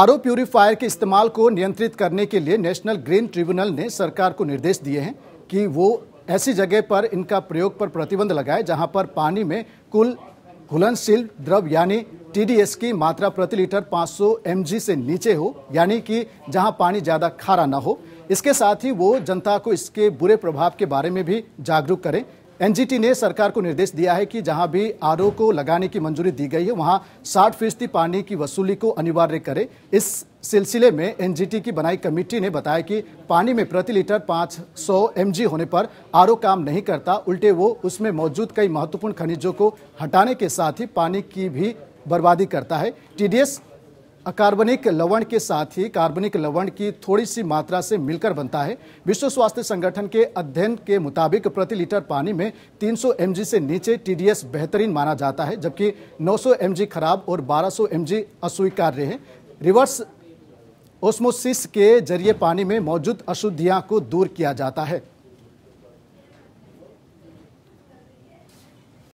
RO purifier के इस्तेमाल को नियंत्रित करने के लिए नेशनल ग्रीन ट्रिब्यूनल ने सरकार को निर्देश दिए हैं कि वो ऐसी जगह पर इनका प्रयोग पर प्रतिबंध लगाए जहां पर पानी में कुल घुलनशील द्रव यानी टीडीएस की मात्रा प्रति लीटर 500 एमजी से नीचे हो यानी कि जहां पानी ज़्यादा खारा ना हो इसके साथ ही वो जनता को इसके बुरे प्रभाव के बारे में भी जागरूक करें एनजीटी ने सरकार को निर्देश दिया है कि जहां भी आर को लगाने की मंजूरी दी गई है वहां 60 फीसदी पानी की वसूली को अनिवार्य करे इस सिलसिले में एनजीटी की बनाई कमेटी ने बताया कि पानी में प्रति लीटर 500 सौ होने पर आरओ काम नहीं करता उल्टे वो उसमें मौजूद कई महत्वपूर्ण खनिजों को हटाने के साथ ही पानी की भी बर्बादी करता है टीडीएस अकार्बनिक लवण के साथ ही कार्बनिक लवण की थोड़ी सी मात्रा से मिलकर बनता है विश्व स्वास्थ्य संगठन के अध्ययन के मुताबिक प्रति लीटर पानी में 300 सौ से नीचे टी बेहतरीन माना जाता है जबकि 900 सौ खराब और 1200 mg अस्वीकार्य है रिवर्स ओस्मोसिस के जरिए पानी में मौजूद अशुद्धियां को दूर किया जाता है